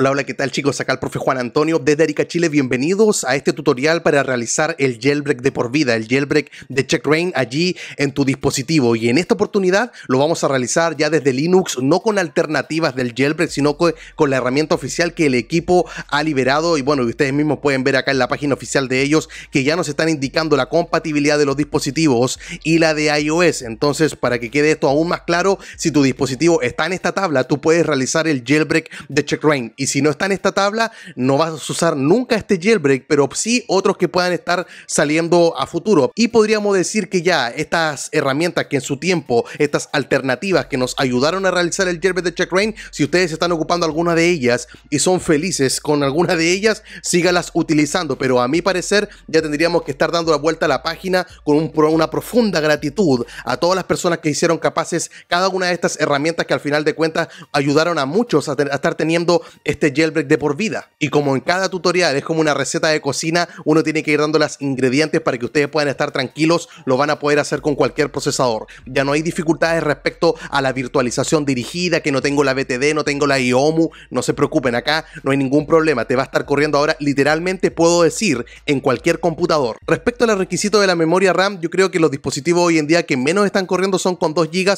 Hola, hola, ¿qué tal chicos? Acá el profe Juan Antonio de Arica, Chile. Bienvenidos a este tutorial para realizar el jailbreak de por vida, el jailbreak de Rain allí en tu dispositivo. Y en esta oportunidad lo vamos a realizar ya desde Linux, no con alternativas del jailbreak, sino con, la herramienta oficial que el equipo ha liberado. Y bueno, ustedes mismos pueden ver acá en la página oficial de ellos que ya nos están indicando la compatibilidad de los dispositivos y la de iOS. Entonces, para que quede esto aún más claro, si tu dispositivo está en esta tabla, tú puedes realizar el jailbreak de CheckRain. Y si no está en esta tabla, no vas a usar nunca este jailbreak, pero sí otros que puedan estar saliendo a futuro. Y podríamos decir que ya estas herramientas que en su tiempo, estas alternativas que nos ayudaron a realizar el jailbreak de CheckRain, si ustedes están ocupando alguna de ellas y son felices con alguna de ellas, sígalas utilizando. Pero a mi parecer ya tendríamos que estar dando la vuelta a la página con una profunda gratitud a todas las personas que hicieron capaces cada una de estas herramientas que al final de cuentas ayudaron a muchos a, a estar teniendo este este jailbreak de por vida. Y como en cada tutorial es como una receta de cocina, uno tiene que ir dando las ingredientes para que ustedes puedan estar tranquilos, lo van a poder hacer con cualquier procesador. Ya no hay dificultades respecto a la virtualización dirigida, que no tengo la BTD, no tengo la IOMU, no se preocupen, acá no hay ningún problema, te va a estar corriendo ahora literalmente puedo decir en cualquier computador. Respecto al requisito de la memoria RAM, yo creo que los dispositivos hoy en día que menos están corriendo son con 2 GB, eh,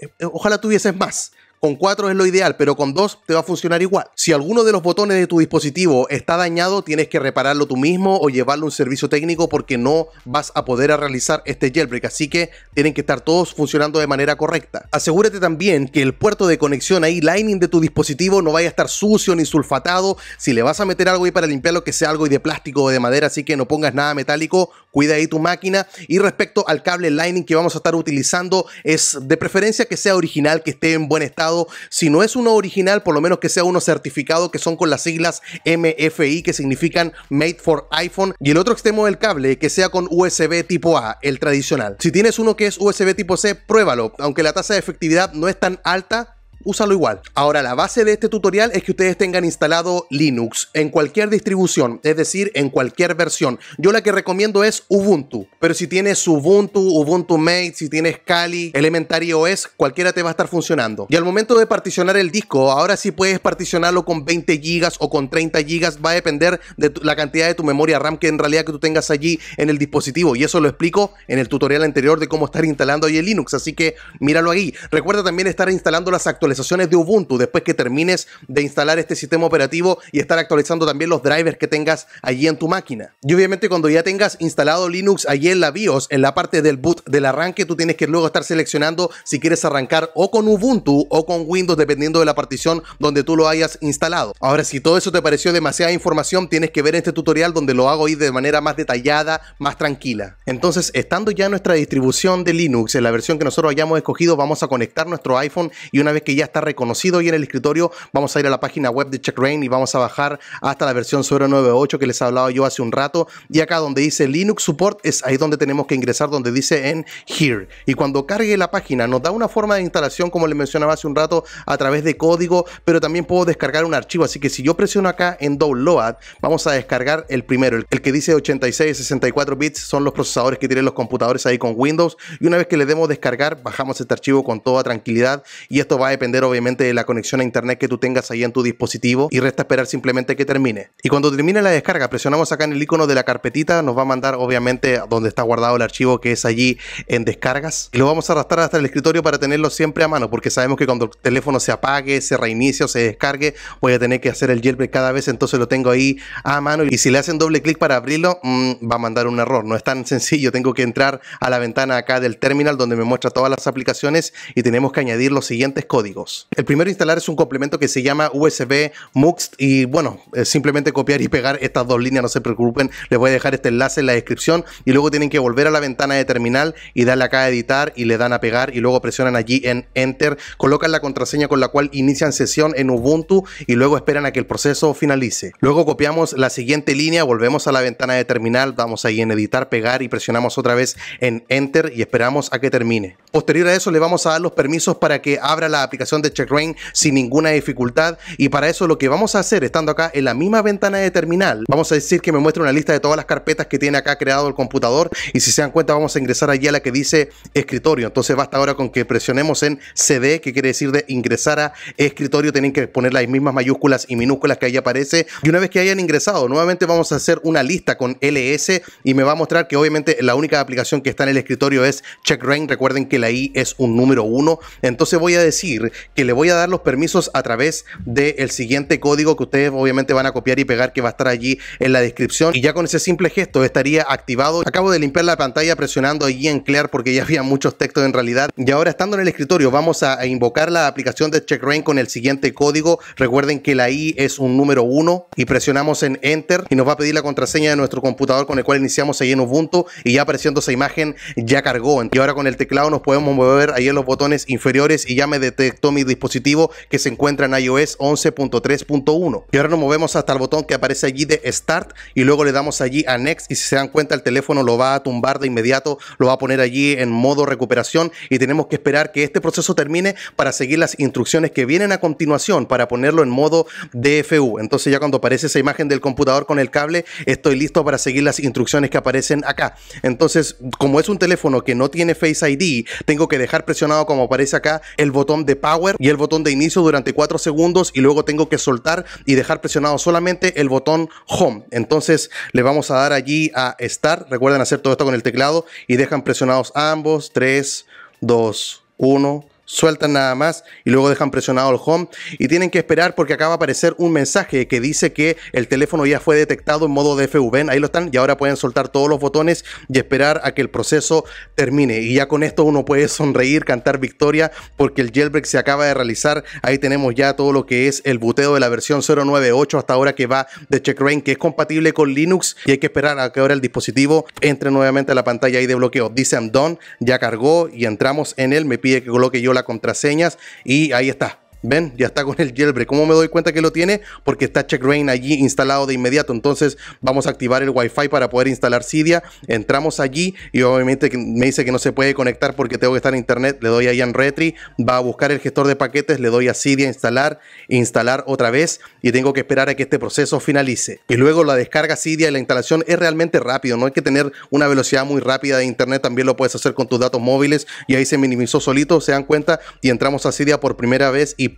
eh, ojalá tuvieses más. Con cuatro es lo ideal, pero con dos te va a funcionar igual. Si alguno de los botones de tu dispositivo está dañado, tienes que repararlo tú mismo o llevarlo a un servicio técnico porque no vas a poder realizar este jailbreak. Así que tienen que estar todos funcionando de manera correcta. Asegúrate también que el puerto de conexión ahí, lining de tu dispositivo, no vaya a estar sucio ni sulfatado. Si le vas a meter algo ahí para limpiarlo, que sea algo de plástico o de madera, así que no pongas nada metálico Cuida ahí tu máquina. Y respecto al cable Lightning que vamos a estar utilizando, es de preferencia que sea original, que esté en buen estado. Si no es uno original, por lo menos que sea uno certificado, que son con las siglas MFI, que significan Made for iPhone. Y el otro extremo del cable, que sea con USB tipo A, el tradicional. Si tienes uno que es USB tipo C, pruébalo. Aunque la tasa de efectividad no es tan alta, úsalo igual. Ahora, la base de este tutorial es que ustedes tengan instalado Linux en cualquier distribución, es decir, en cualquier versión. Yo la que recomiendo es Ubuntu, pero si tienes Ubuntu, Ubuntu Mate, si tienes Kali, Elementary OS, cualquiera te va a estar funcionando. Y al momento de particionar el disco, ahora sí puedes particionarlo con 20 GB o con 30 GB, va a depender de la cantidad de tu memoria RAM que en realidad que tú tengas allí en el dispositivo. Y eso lo explico en el tutorial anterior de cómo estar instalando ahí el Linux, así que míralo ahí. Recuerda también estar instalando las actualizaciones actualizaciones de Ubuntu después que termines de instalar este sistema operativo y estar actualizando también los drivers que tengas allí en tu máquina. Y obviamente cuando ya tengas instalado Linux allí en la BIOS, en la parte del boot del arranque, tú tienes que luego estar seleccionando si quieres arrancar o con Ubuntu o con Windows, dependiendo de la partición donde tú lo hayas instalado. Ahora, si todo eso te pareció demasiada información, tienes que ver este tutorial donde lo hago ir de manera más detallada, más tranquila. Entonces, estando ya nuestra distribución de Linux en la versión que nosotros hayamos escogido, vamos a conectar nuestro iPhone y una vez que ya está reconocido y en el escritorio vamos a ir a la página web de CheckRain y vamos a bajar hasta la versión 098 que les hablado yo hace un rato. Y acá donde dice Linux Support es ahí donde tenemos que ingresar, donde dice en Here. Y cuando cargue la página nos da una forma de instalación, como les mencionaba hace un rato, a través de código, pero también puedo descargar un archivo. Así que si yo presiono acá en Download, vamos a descargar el primero, el que dice 86 64 bits, son los procesadores que tienen los computadores ahí con Windows. Y una vez que le demos descargar, bajamos este archivo con toda tranquilidad y esto va a depender obviamente la conexión a internet que tú tengas ahí en tu dispositivo y resta esperar simplemente que termine. Y cuando termine la descarga, presionamos acá en el icono de la carpetita, nos va a mandar obviamente donde está guardado el archivo que es allí en descargas y lo vamos a arrastrar hasta el escritorio para tenerlo siempre a mano porque sabemos que cuando el teléfono se apague, se reinicie o se descargue, voy a tener que hacer el jailbreak cada vez, entonces lo tengo ahí a mano y si le hacen doble clic para abrirlo, mm, va a mandar un error, no es tan sencillo, tengo que entrar a la ventana acá del terminal donde me muestra todas las aplicaciones y tenemos que añadir los siguientes códigos. El primero a instalar es un complemento que se llama USB MUX y bueno, simplemente copiar y pegar estas dos líneas, no se preocupen, les voy a dejar este enlace en la descripción y luego tienen que volver a la ventana de terminal y darle acá a editar y le dan a pegar y luego presionan allí en enter, colocan la contraseña con la cual inician sesión en Ubuntu y luego esperan a que el proceso finalice. Luego copiamos la siguiente línea, volvemos a la ventana de terminal, vamos ahí en editar, pegar y presionamos otra vez en enter y esperamos a que termine. Posterior a eso le vamos a dar los permisos para que abra la aplicación de CheckRain sin ninguna dificultad y para eso lo que vamos a hacer estando acá en la misma ventana de terminal, vamos a decir que me muestre una lista de todas las carpetas que tiene acá creado el computador y si se dan cuenta vamos a ingresar allí a la que dice escritorio, entonces basta ahora con que presionemos en CD que quiere decir de ingresar a escritorio, tienen que poner las mismas mayúsculas y minúsculas que ahí aparece y una vez que hayan ingresado nuevamente vamos a hacer una lista con LS y me va a mostrar que obviamente la única aplicación que está en el escritorio es CheckRain, recuerden que la I es un número 1, entonces voy a decir que le voy a dar los permisos a través del siguiente código que ustedes obviamente van a copiar y pegar que va a estar allí en la descripción. Y ya con ese simple gesto estaría activado. Acabo de limpiar la pantalla presionando allí en clear porque ya había muchos textos en realidad. Y ahora estando en el escritorio vamos a invocar la aplicación de CheckRain con el siguiente código. Recuerden que la I es un número 1 y presionamos en Enter y nos va a pedir la contraseña de nuestro computador con el cual iniciamos ahí en Ubuntu y ya apareciendo esa imagen ya cargó. Y ahora con el teclado nos podemos mover ahí en los botones inferiores y ya me detecta mi dispositivo que se encuentra en iOS 11.3.1. Y ahora nos movemos hasta el botón que aparece allí de Start y luego le damos allí a Next y si se dan cuenta el teléfono lo va a tumbar de inmediato, lo va a poner allí en modo recuperación y tenemos que esperar que este proceso termine para seguir las instrucciones que vienen a continuación para ponerlo en modo DFU. Entonces ya cuando aparece esa imagen del computador con el cable, estoy listo para seguir las instrucciones que aparecen acá. Entonces, como es un teléfono que no tiene Face ID, tengo que dejar presionado como aparece acá el botón de Power y el botón de inicio durante 4 segundos y luego tengo que soltar y dejar presionado solamente el botón home. Entonces le vamos a dar allí a start. Recuerden hacer todo esto con el teclado y dejan presionados ambos. 3, 2, 1 sueltan nada más y luego dejan presionado el home y tienen que esperar porque acaba de aparecer un mensaje que dice que el teléfono ya fue detectado en modo DFV, ahí lo están y ahora pueden soltar todos los botones y esperar a que el proceso termine y ya con esto uno puede sonreír, cantar victoria porque el jailbreak se acaba de realizar, ahí tenemos ya todo lo que es el buteo de la versión 098 hasta ahora que va de CheckRain que es compatible con Linux y hay que esperar a que ahora el dispositivo entre nuevamente a la pantalla ahí de bloqueo, dice I'm done, ya cargó y entramos en él, me pide que coloque yo la contraseñas y ahí está. Ven, ya está con el jailbreak. ¿Cómo me doy cuenta que lo tiene? Porque está CheckRain allí instalado de inmediato. Entonces vamos a activar el Wi-Fi para poder instalar Cydia. Entramos allí y obviamente me dice que no se puede conectar porque tengo que estar en internet. Le doy ahí en Retri, va a buscar el gestor de paquetes, le doy a Cydia instalar, instalar otra vez y tengo que esperar a que este proceso finalice. Y luego la descarga Cydia y la instalación es realmente rápido. No hay que tener una velocidad muy rápida de internet. También lo puedes hacer con tus datos móviles y ahí se minimizó solito, se dan cuenta y entramos a Cydia por primera vez y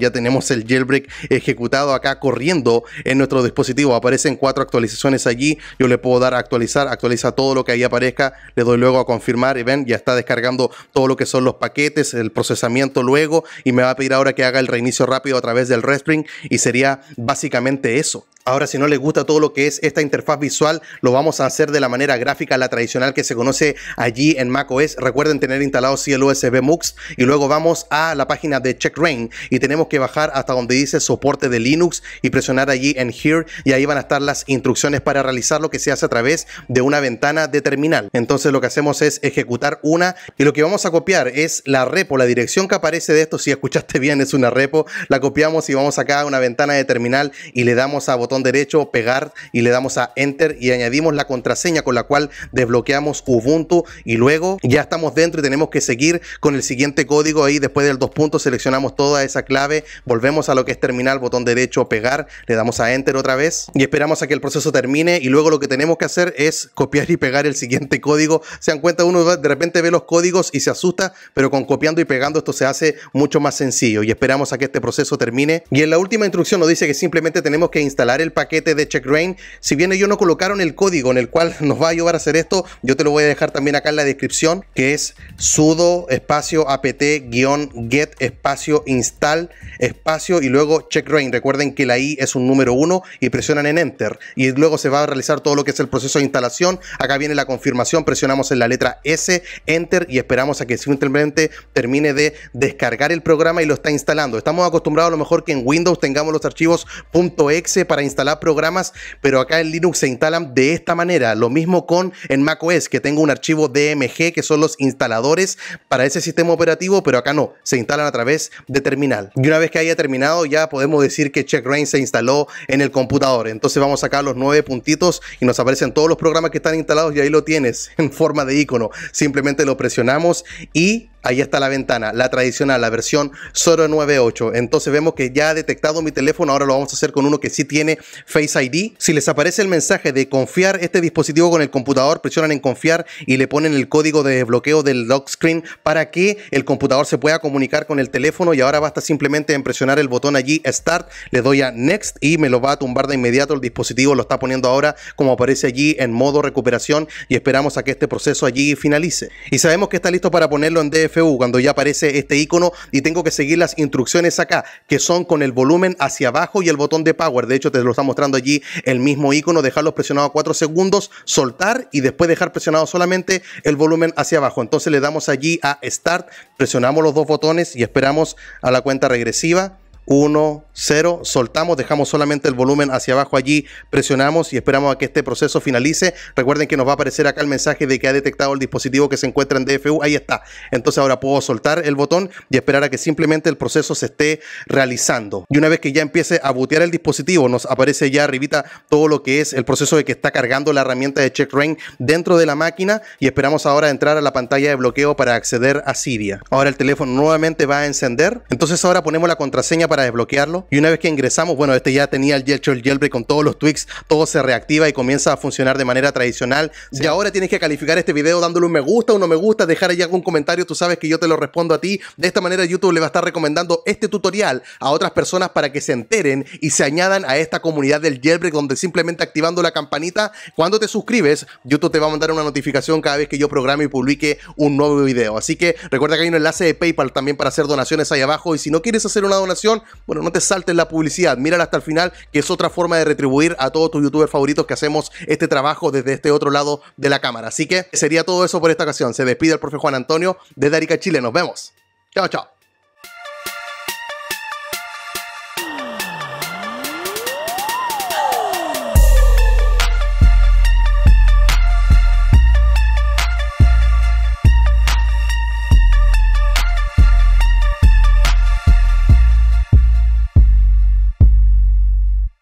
ya tenemos el jailbreak ejecutado acá corriendo en nuestro dispositivo. Aparecen cuatro actualizaciones allí. Yo le puedo dar a actualizar, actualiza todo lo que ahí aparezca. Le doy luego a confirmar y ven, ya está descargando todo lo que son los paquetes, el procesamiento luego y me va a pedir ahora que haga el reinicio rápido a través del Respring y sería básicamente eso. Ahora, si no les gusta todo lo que es esta interfaz visual, lo vamos a hacer de la manera gráfica, la tradicional que se conoce allí en macOS. Recuerden tener instalado sí el USB MUX y luego vamos a la página de CheckRain y tenemos que bajar hasta donde dice soporte de Linux y presionar allí en Here y ahí van a estar las instrucciones para realizar lo que se hace a través de una ventana de terminal. Entonces lo que hacemos es ejecutar una y lo que vamos a copiar es la repo, la dirección que aparece de esto, si escuchaste bien es una repo, la copiamos y vamos acá a una ventana de terminal y le damos a botón derecho, pegar y le damos a enter y añadimos la contraseña con la cual desbloqueamos Ubuntu y luego ya estamos dentro y tenemos que seguir con el siguiente código ahí después del dos puntos seleccionamos toda esa clave, volvemos a lo que es terminal, botón derecho, pegar, le damos a enter otra vez y esperamos a que el proceso termine y luego lo que tenemos que hacer es copiar y pegar el siguiente código. Se dan cuenta uno de repente ve los códigos y se asusta, pero con copiando y pegando esto se hace mucho más sencillo y esperamos a que este proceso termine. Y en la última instrucción nos dice que simplemente tenemos que instalar el paquete de CheckRain. Si bien ellos no colocaron el código en el cual nos va a ayudar a hacer esto, yo te lo voy a dejar también acá en la descripción, que es sudo espacio apt-get espacio install espacio y luego CheckRain. Recuerden que la I es un número 1 y presionan en Enter. Y luego se va a realizar todo lo que es el proceso de instalación. Acá viene la confirmación, presionamos en la letra S, Enter y esperamos a que simplemente termine de descargar el programa y lo está instalando. Estamos acostumbrados a lo mejor que en Windows tengamos los archivos .exe para instalar programas, pero acá en Linux se instalan de esta manera. Lo mismo con en macOS, que tengo un archivo DMG, que son los instaladores para ese sistema operativo, pero acá no, se instalan a través de terminal. Y una vez que haya terminado, ya podemos decir que CheckRain se instaló en el computador. Entonces vamos a sacar los nueve puntitos y nos aparecen todos los programas que están instalados y ahí lo tienes en forma de icono. Simplemente lo presionamos y ahí está la ventana, la tradicional, la versión 098. Entonces vemos que ya ha detectado mi teléfono, ahora lo vamos a hacer con uno que sí tiene Face ID. Si les aparece el mensaje de confiar este dispositivo con el computador, presionan en confiar y le ponen el código de desbloqueo del lock screen para que el computador se pueda comunicar con el teléfono y ahora basta simplemente en presionar el botón allí Start, le doy a Next y me lo va a tumbar de inmediato. El dispositivo lo está poniendo ahora como aparece allí en modo recuperación y esperamos a que este proceso allí finalice. Y sabemos que está listo para ponerlo en DF cuando ya aparece este icono y tengo que seguir las instrucciones acá, que son con el volumen hacia abajo y el botón de power. De hecho, te lo está mostrando allí el mismo icono, dejarlos presionados 4 segundos, soltar y después dejar presionado solamente el volumen hacia abajo. Entonces le damos allí a Start, presionamos los dos botones y esperamos a la cuenta regresiva. 1, 0, soltamos, dejamos solamente el volumen hacia abajo allí, presionamos y esperamos a que este proceso finalice. Recuerden que nos va a aparecer acá el mensaje de que ha detectado el dispositivo que se encuentra en DFU, ahí está. Entonces ahora puedo soltar el botón y esperar a que simplemente el proceso se esté realizando. Y una vez que ya empiece a butear el dispositivo, nos aparece ya arribita todo lo que es el proceso de que está cargando la herramienta de check rain dentro de la máquina y esperamos ahora entrar a la pantalla de bloqueo para acceder a Siria. Ahora el teléfono nuevamente va a encender, entonces ahora ponemos la contraseña para desbloquearlo. Y una vez que ingresamos, bueno, este ya tenía el, jail, el jailbreak con todos los tweaks, todo se reactiva y comienza a funcionar de manera tradicional. Y ahora tienes que calificar este video dándole un me gusta, o no me gusta, dejar ahí algún comentario, tú sabes que yo te lo respondo a ti. De esta manera YouTube le va a estar recomendando este tutorial a otras personas para que se enteren y se añadan a esta comunidad del jailbreak donde simplemente activando la campanita, cuando te suscribes, YouTube te va a mandar una notificación cada vez que yo programe y publique un nuevo video. Así que recuerda que hay un enlace de PayPal también para hacer donaciones ahí abajo y si no quieres hacer una donación, bueno, no te saltes la publicidad, mírala hasta el final, que es otra forma de retribuir a todos tus youtubers favoritos que hacemos este trabajo desde este otro lado de la cámara. Así que sería todo eso por esta ocasión. Se despide el profe Juan Antonio de Darica Chile. Nos vemos. Chao, chao.